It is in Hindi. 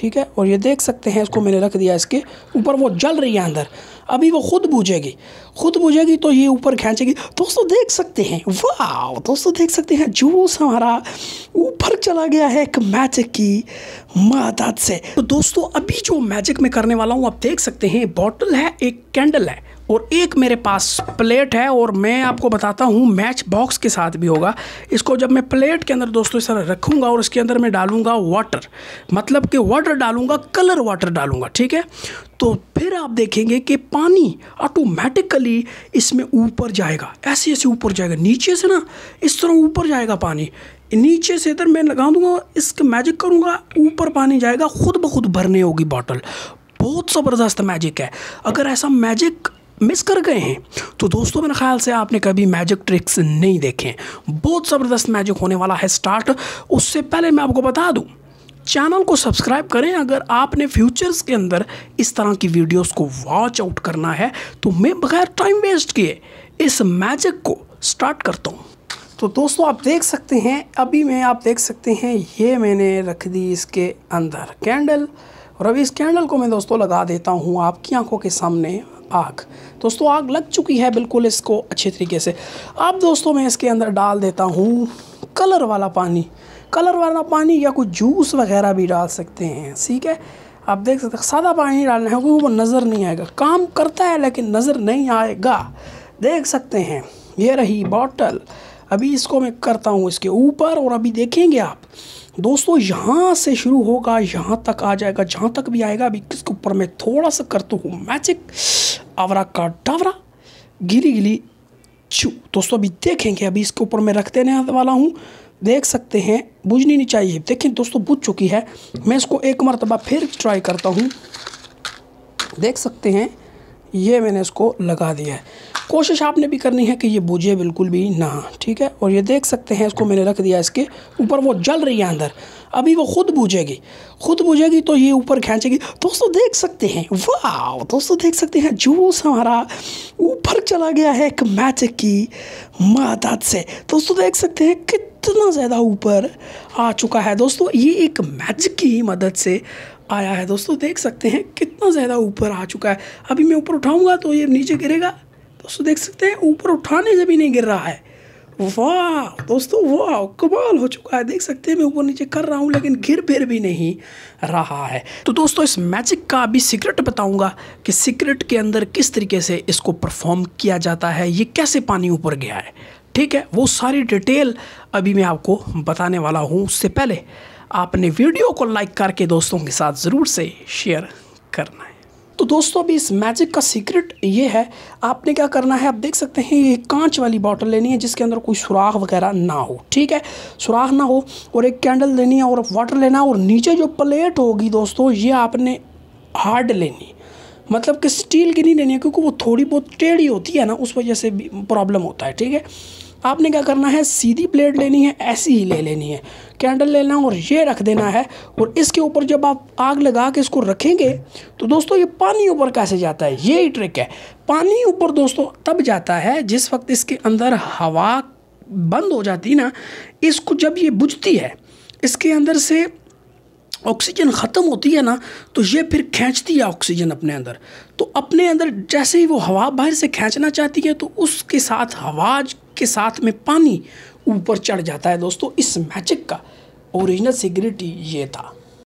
ठीक है और ये देख सकते हैं इसको मैंने रख दिया इसके ऊपर वो जल रही है अंदर अभी वो खुद बूझेगी खुद बूझेगी तो ये ऊपर खींचेगी दोस्तों देख सकते हैं वाह दोस्तों देख सकते हैं जूस हमारा ऊपर चला गया है एक मैजिक की मदद से तो दोस्तों अभी जो मैजिक मैं करने वाला हूँ आप देख सकते हैं बॉटल है एक कैंडल है और एक मेरे पास प्लेट है और मैं आपको बताता हूँ मैच बॉक्स के साथ भी होगा इसको जब मैं प्लेट के अंदर दोस्तों इस तरह रखूँगा और इसके अंदर मैं डालूँगा वाटर मतलब कि वाटर डालूँगा कलर वाटर डालूँगा ठीक है तो फिर आप देखेंगे कि पानी ऑटोमेटिकली इसमें ऊपर जाएगा ऐसे ऐसे ऊपर जाएगा नीचे से ना इस तरह ऊपर जाएगा पानी नीचे से इधर मैं लगा दूंगा इसका मैजिक करूँगा ऊपर पानी जाएगा खुद ब खुद भरने होगी बॉटल बहुत ज़बरदस्त मैजिक है अगर ऐसा मैजिक मिस कर गए हैं तो दोस्तों मेरे ख्याल से आपने कभी मैजिक ट्रिक्स नहीं देखे बहुत ज़बरदस्त मैजिक होने वाला है स्टार्ट उससे पहले मैं आपको बता दूँ चैनल को सब्सक्राइब करें अगर आपने फ्यूचर्स के अंदर इस तरह की वीडियोस को वॉच आउट करना है तो मैं बगैर टाइम वेस्ट किए इस मैजिक को स्टार्ट करता हूँ तो दोस्तों आप देख सकते हैं अभी मैं आप देख सकते हैं ये मैंने रख दी इसके अंदर कैंडल और अभी इस कैंडल को मैं दोस्तों लगा देता हूँ आपकी आंखों के सामने आग दोस्तों आग लग चुकी है बिल्कुल इसको अच्छे तरीके से अब दोस्तों मैं इसके अंदर डाल देता हूँ कलर वाला पानी कलर वाला पानी या कुछ जूस वगैरह भी डाल सकते हैं ठीक है आप देख सकते सादा पानी डालना है क्योंकि वो नज़र नहीं आएगा काम करता है लेकिन नज़र नहीं आएगा देख सकते हैं ये रही बॉटल अभी इसको मैं करता हूँ इसके ऊपर और अभी देखेंगे आप दोस्तों यहाँ से शुरू होगा यहाँ तक आ जाएगा जहाँ तक भी आएगा अभी किसके ऊपर मैं थोड़ा सा करता हूँ मैजिक आवरा का डावरा गिली गिली छू दोस्तों अभी देखेंगे अभी इसके ऊपर मैं रख देने वाला हूँ देख सकते हैं बुझनी नहीं चाहिए देखें दोस्तों बुझ चुकी है मैं इसको एक मरतबा फिर ट्राई करता हूँ देख सकते हैं ये मैंने इसको लगा दिया है कोशिश आपने भी करनी है कि ये बुझे बिल्कुल भी ना ठीक है और ये देख सकते हैं इसको मैंने रख दिया इसके ऊपर वो जल रही है अंदर अभी वो खुद बुझेगी खुद बुझेगी तो ये ऊपर खींचेगी दोस्तों देख सकते हैं वाह दोस्तों देख सकते हैं जूस हमारा ऊपर चला गया है एक मैजिक की मदद से दोस्तों देख सकते हैं कि इतना ज़्यादा ऊपर आ चुका है दोस्तों ये एक मैजिक की ही मदद से आया है दोस्तों देख सकते हैं कितना ज़्यादा ऊपर आ चुका है अभी मैं ऊपर उठाऊंगा तो ये नीचे गिरेगा दोस्तों देख सकते हैं ऊपर उठाने से भी नहीं गिर रहा है वाह दोस्तों वाह कमाल हो चुका है देख सकते हैं मैं ऊपर नीचे कर रहा हूँ लेकिन गिर फिर भी नहीं रहा है तो दोस्तों इस मैजिक का अभी सीक्रेट बताऊंगा कि सीक्रेट के अंदर किस तरीके से इसको परफॉर्म किया जाता है ये कैसे पानी ऊपर गया है ठीक है वो सारी डिटेल अभी मैं आपको बताने वाला हूँ उससे पहले आपने वीडियो को लाइक करके दोस्तों के साथ ज़रूर से शेयर करना है तो दोस्तों अभी इस मैजिक का सीक्रेट ये है आपने क्या करना है आप देख सकते हैं ये कांच वाली बॉटल लेनी है जिसके अंदर कोई सुराख वगैरह ना हो ठीक है सुराख ना हो और एक कैंडल लेनी है और वाटर लेना है और नीचे जो प्लेट होगी दोस्तों ये आपने हार्ड लेनी मतलब कि स्टील की नहीं लेनी है क्योंकि वो थोड़ी बहुत टेढ़ी होती है ना उस वजह से प्रॉब्लम होता है ठीक है आपने क्या करना है सीधी प्लेट लेनी है ऐसी ही ले लेनी है कैंडल लेना और ये रख देना है और इसके ऊपर जब आप आग लगा के इसको रखेंगे तो दोस्तों ये पानी ऊपर कैसे जाता है ये ही ट्रिक है पानी ऊपर दोस्तों तब जाता है जिस वक्त इसके अंदर हवा बंद हो जाती ना इसको जब ये बुझती है इसके अंदर से ऑक्सीजन ख़त्म होती है ना तो ये फिर खींचती है ऑक्सीजन अपने अंदर तो अपने अंदर जैसे ही वो हवा बाहर से खींचना चाहती है तो उसके साथ हवा के साथ में पानी ऊपर चढ़ जाता है दोस्तों इस मैजिक का ओरिजिनल सिगरेट ये था